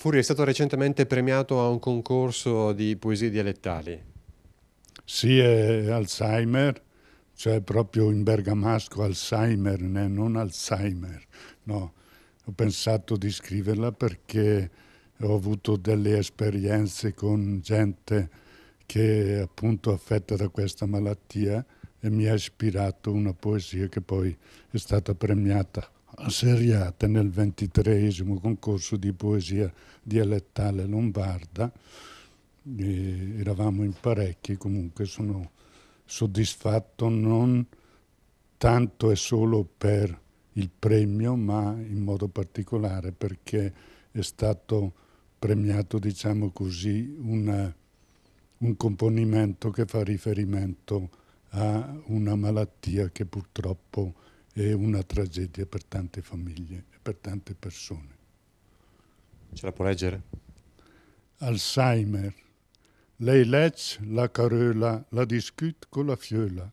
Furi è stato recentemente premiato a un concorso di poesie dialettali. Sì, è Alzheimer, cioè proprio in bergamasco Alzheimer, né? non Alzheimer. No, ho pensato di scriverla perché ho avuto delle esperienze con gente che è appunto affetta da questa malattia e mi ha ispirato una poesia che poi è stata premiata seriate nel ventitreesimo concorso di poesia dialettale lombarda. E eravamo in parecchi, comunque sono soddisfatto non tanto e solo per il premio, ma in modo particolare perché è stato premiato, diciamo così, una, un componimento che fa riferimento a una malattia che purtroppo è una tragedia per tante famiglie e per tante persone. Ce la può leggere? Alzheimer. Lei legge la carola, la discute con la fiola,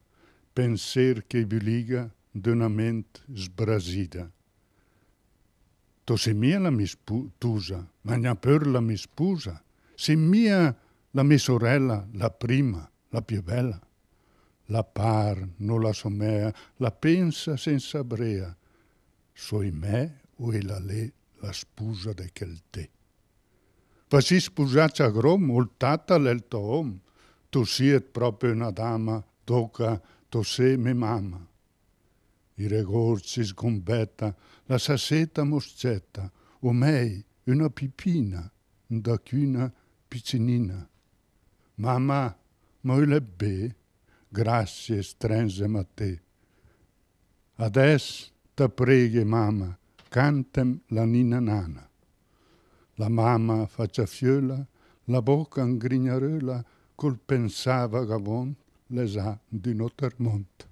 penser che biliga d'una mente sbrasida. Tu sei mia la mia ma magna per la mia sposa, Sei mia la mia sorella, la prima, la più bella la par non la sommea, la pensa senza brea, soi me o e la le la spusa de quel te. Fasi spusaccia a grom, oltata l'elto om, tu siet proprio una dama, tocca, to se me mama. I regorci sgombetta, la sassetta moscetta, o mei, una pipina, da china piccinina. Mamma, ma le be, grazie strengsem a te. Adesso ti preghi, mamma, cantem la nina nana. La mamma faccia fiola, la bocca ingrignarela, col pensava gavon, les ha di Nottermont.